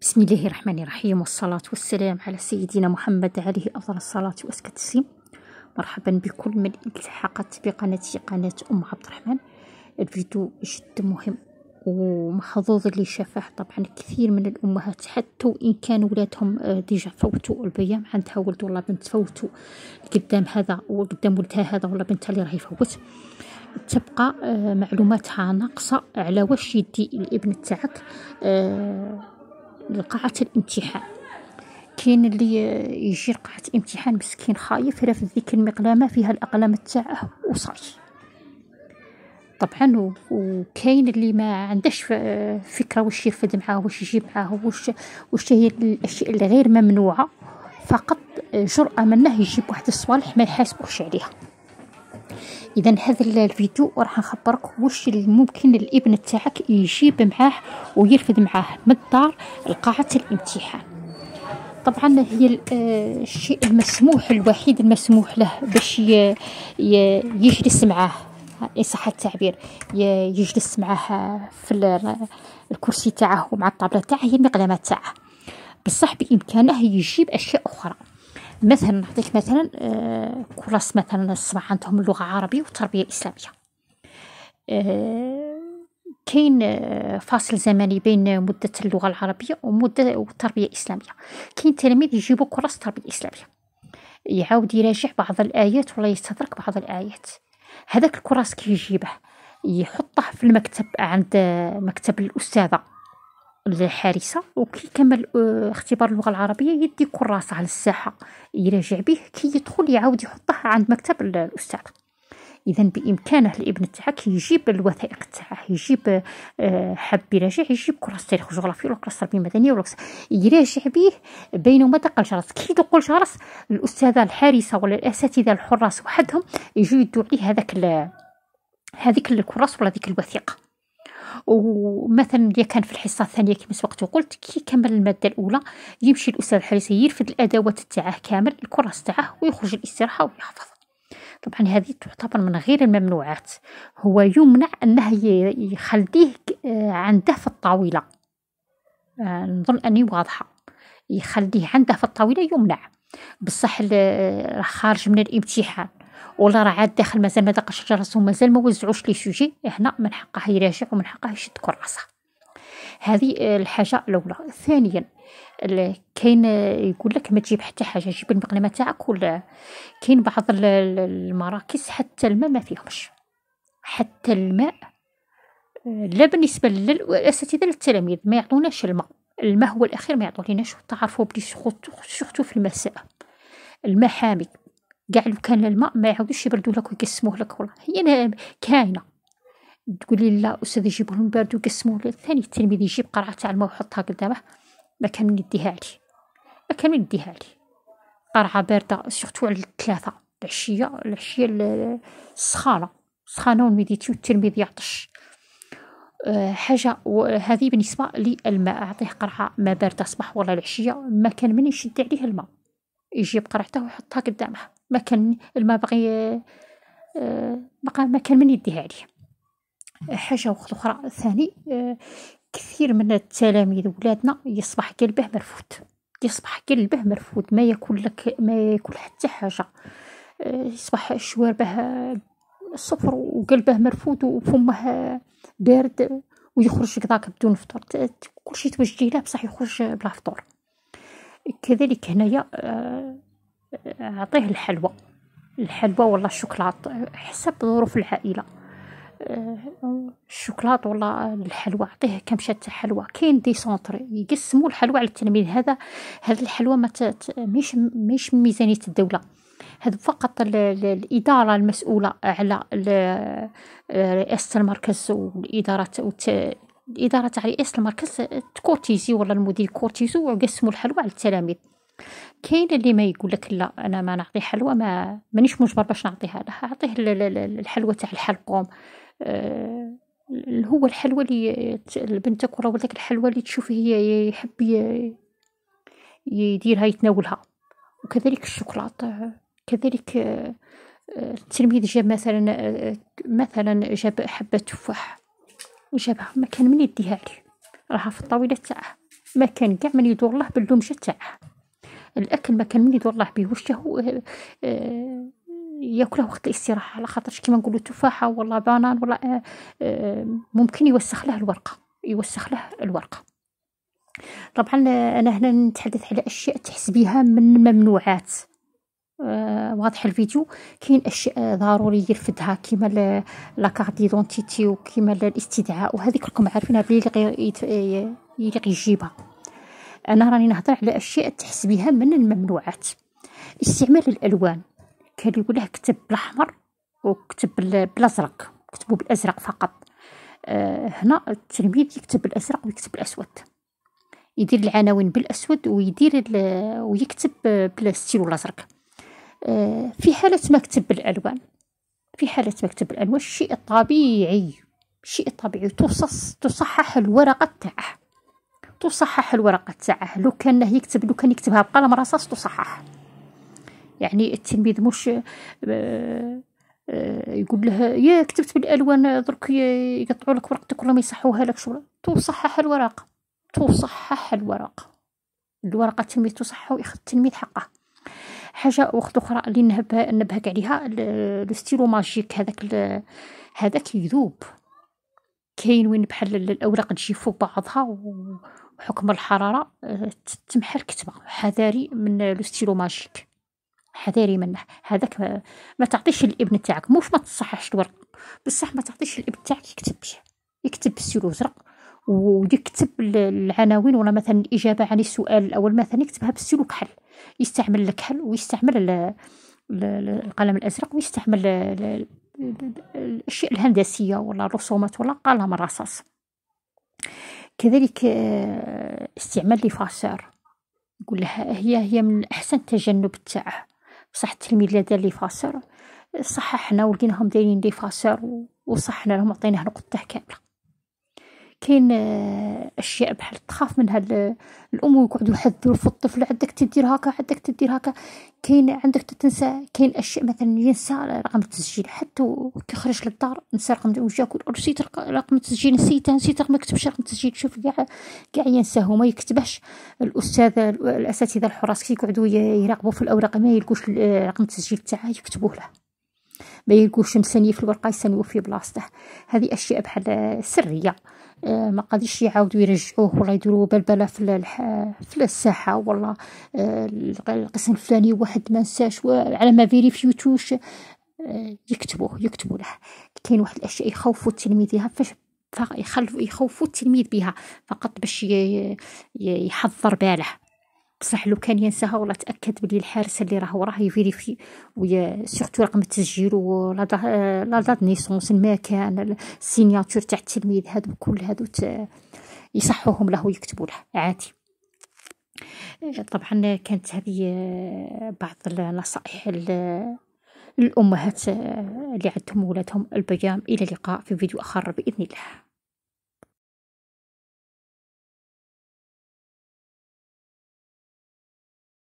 بسم الله الرحمن الرحيم والصلاة والسلام على سيدنا محمد عليه أفضل الصلاة وأزكى التسليم مرحبا بكل من التحقت بقناتي قناة أم عبد الرحمن الفيديو جدا مهم ومحظوظ اللي شافه طبعا كثير من الأمهات حتى وإن كان ولادهم آه، ديجا فوتوا البيام عندها ولد ولا بنت فوتوا قدام هذا وقدام ولدها هذا ولا بنتها اللي راه يفوت تبقى آه، معلوماتها ناقصة على واش يدي الابن تاعك آه، لقاعة الامتحان كاين اللي يجي لقاعة امتحان مسكين خايف رافد ذيك المقلامة فيها الأقلام تاعه وصاي طبعا وكاين اللي ما عندهش فكره واش يرفد معاه واش يجيب معاه واش واش هي الاشياء الغير ممنوعه فقط جرأة منه يجيب واحد الصوالح ما يحاسبوش عليها اذا هذا الفيديو راح نخبرك واش ممكن الابن تاعك يجيب معاه ويرفد معاه من الدار لقاعه الامتحان طبعا هي آه، الشيء المسموح الوحيد المسموح له باش يجلس معاه ان صح التعبير يجلس معاه في الكرسي تاعه ومع الطابله تاعه هي المقلمه تاعه بصح بامكانه يجيب اشياء اخرى مثلا نعطيك مثلا آه، كراس مثلا الصباح عندهم اللغة العربية والتربية الإسلامية آه، كاين آه، فاصل زمني بين مدة اللغة العربية ومدة التربية الإسلامية كاين تلاميذ يجيبوا كراس التربية الإسلامية يعاود يراجع بعض الآيات ولا يستدرك بعض الآيات هذاك الكراس كيجيبه يجيبه يحطه في المكتب عند مكتب الأستاذة الحارسة وكي كمل آه، اختبار اللغة العربية يدي كراسة على الساحة يراجع به كي يدخل يعاود يحطها عند مكتب الأستاذ إذا بإمكانه الابن تاعك يجيب الوثائق تاعه يجيب آه، حب يراجع يجيب كراسة تاريخ وجغرافيا ولا كراسة تربية مدنية ولا يراجع به بينما دق الجرس كي يدق الجرس الأستاذة الحارسة ولا الأساتذة الحراس وحدهم يجيو يدوا عليه هذاك هذيك الكراس ولا ذيك الوثيقة ومثلا اللي كان في الحصه الثانيه كما سبقت وقلت كي كمل الماده الاولى يمشي الاستاذ الحارس يرفد الادوات تاعه كامل الكراس تاعه ويخرج الاستراحه ويحفظ طبعا هذه تعتبر من غير الممنوعات هو يمنع انه يخليه آه، عنده في الطاوله آه، نظن اني واضحه يخليه عنده في الطاوله يمنع بصح راه خارج من الامتحان ولا راه عاد داخل مازال ما داقش راسو مازال ما وزعوش لي سوجي هنا إيه، من حقه يراجع ومن حقه يشد كراسه هذه آه، الحاجه الاولى ثانيا كاين آه، يقول لك ما تجيب حتى حاجه جيب المقلمه تاعك ولا كاين بعض المراكز حتى الماء ما فيهمش حتى الماء آه، لا بالنسبه للاساتذه للتلاميذ ما يعطوناش الماء الماء هو الاخير ما يعطوليناش تعرفوا بلي سخوتو في المساء الماء حامي كاع لو كان الماء ما يعاودوش يبردوا لك ويقسموه لك والله هي كاينه تقولي لا استاذ جيبوه لهم بارد وقسموه ثاني التلميذ يجيب قرعه تاع الماء ويحطها قدامه ما كان من يديها لي ما كان من يديها لي قرعه بارده سورتو على الثلاثه العشيه العشيه السخانه سخانه والميديتي والتلميذ يعطش أه حاجة هذه بالنسبة للماء أعطيه قرعة ما باردة صباح ولا العشية ما كان من يشد عليه الماء يجيب قرعته ويحطها قدامه ما كان ما بغي آه، ما كان من يديها عليه حاجة وقت أخرى ثاني آه، كثير من التلاميذ ولادنا يصبح قلبه مرفود يصبح قلبه مرفود ما ياكل لك ما ياكل حتى حاجة آه، يصبح شواربه صفر وقلبه مرفود وفمه بارد ويخرج كذاك بدون فطور كل شيء توجيه له بصح يخرج بلا فطور كذلك هنايا أعطيه الحلوى الحلوى ولا الشوكولات حسب ظروف العائلة الشوكولات ولا الحلوى عطيه كمشة حلوى كاين دي سونتر يقسموا الحلوى على التلميذ هذا هذا الحلوى ما مش مش ميزانيه الدوله هذا فقط الاداره المسؤوله على رئاسه المركز والاداره الاداره تاع رئاسه المركز كورتيزي ولا المدير كورتيزو وقسموا الحلوى على التلاميذ كاين اللي ما يقولك لا انا ما نعطي حلوى ما مانيش مجبر باش نعطيها له اعطيه الحلوى تاع الحلقوم آه، هو الحلوى اللي بنتك ولا ولدك الحلوى اللي تشوف هي يحب يديرها يتناولها وكذلك الشوكولاته كذلك آه، آه، التلميذ جاب مثلا مثلا جاب حبه تفاح وجابها ما كان من يديها لي راها في الطاوله تاعه ما كان كاع من يدور له باللومجه تاعه الاكل ما كان من يدور الله به وش هو آه، ياكله وقت الاستراحه على خاطر كيما نقولوا تفاحه ولا بانان ولا آه، آه، ممكن يوسخ له الورقه يوسخ له الورقه طبعا انا هنا نتحدث على اشياء تحس بها من ممنوعات واضح الفيديو كاين اشياء ضروري يرفدها كيما لا كارت ديدونتيتي وكيما الاستدعاء وهذيك راكم عارفينها بلي اللي يجيبها انا راني نهضر على اشياء تحس بها من الممنوعات استعمال الالوان كان يقول له كتب بالاحمر وكتب بالازرق كتبوا بالازرق فقط أه هنا التلميذ يكتب بالازرق ويكتب الاسود يدير العناوين بالاسود ويدير ويكتب بالستيلو الازرق أه في حاله ما كتب بالالوان في حاله ما كتب بالالوان شيء طبيعي شيء طبيعي تصص تصحح الورقه تاعها تصحح الورقة تاعه لو كان يكتب لو كان يكتبها بقلم رصاص تصحح يعني التلميذ مش آه، آه، يقول له يا كتبت بالالوان درك يقطعوا لك ورقتك ولا ما يصحوها لكش تصحح الورقه تصحح الورقه الورقه التلميذ تصحح وياخذ التلميذ حقه حاجه وقت اخرى اللي نبه نبهك عليها الستيلو ماجيك هذاك هذاك يذوب كاين وين بحال الاوراق تجي فوق بعضها و... بحكم الحرارة آه، تمحى الكتبة حذاري من ستيلو ماجيك حذاري منه هذاك ما, ما تعطيش الابن تاعك موش ما تصححش الورق بصح ما تعطيش الابن تاعك يكتب يكتب بالستيلو ازرق ويكتب العناوين ولا مثلا الإجابة عن السؤال الأول مثلا يكتبها بالستيلو كحل يستعمل الكحل ويستعمل القلم الأزرق ويستعمل الأشياء الهندسية ولا الرسومات ولا قلم الرصاص كذلك آه، استعمال ليفاسور نقول لها هي هي من احسن تجنب تاعه بصح التلميذ اللي دار ليفاسور صححنا ولقيناهم دايرين ليفاسور وصحنا لهم عطيناه نقطه كامله كاين آه، اشياء بحال تخاف من هاد الام ويقعدوا يحذروا في الطفل عندك تدير هكا عندك تدير هكا كاين عندك تنسى كاين اشياء مثلا ينسى رقم التسجيل حتى كيخرج للدار نسى رقم وجاك نسيت رقم التسجيل نسيته نسيت رقم ما رقم التسجيل شوف كاع كاع ينساه ما يكتبهش الاستاذ الاساتذه الحراس كيقعدوا يراقبوا في الاوراق ما يلقوش رقم التسجيل تاعه يكتبوه له ما يلقوش مسانيه في الورقه يسانيه في بلاصته هذه اشياء بحال سريه آه، ما قادش يعاودوا يرجعوه ولا يديروا بلبله في في الساحه ولا آه، القسم الفلاني واحد ما نساش على ما فيريفيوتوش آه، يكتبوه يكتبوا له كاين واحد الاشياء يخوفوا التلميذ بها فاش يخلفوا يخوفوا التلميذ بها فقط باش يحضر باله بصح لو كان ينساها ولا تاكد بلي الحارس اللي راهو راه يفيريفي ويا سورتو رقم التسجيل ولا دا لا دات نيسونس المكان السينياتور تاع التلميذ هادو كل هادو يصحوهم له ويكتبوا له عادي آه، طبعا كانت هذه آه، بعض النصائح الامهات آه، اللي عندهم ولادهم البيام الى اللقاء في فيديو اخر باذن الله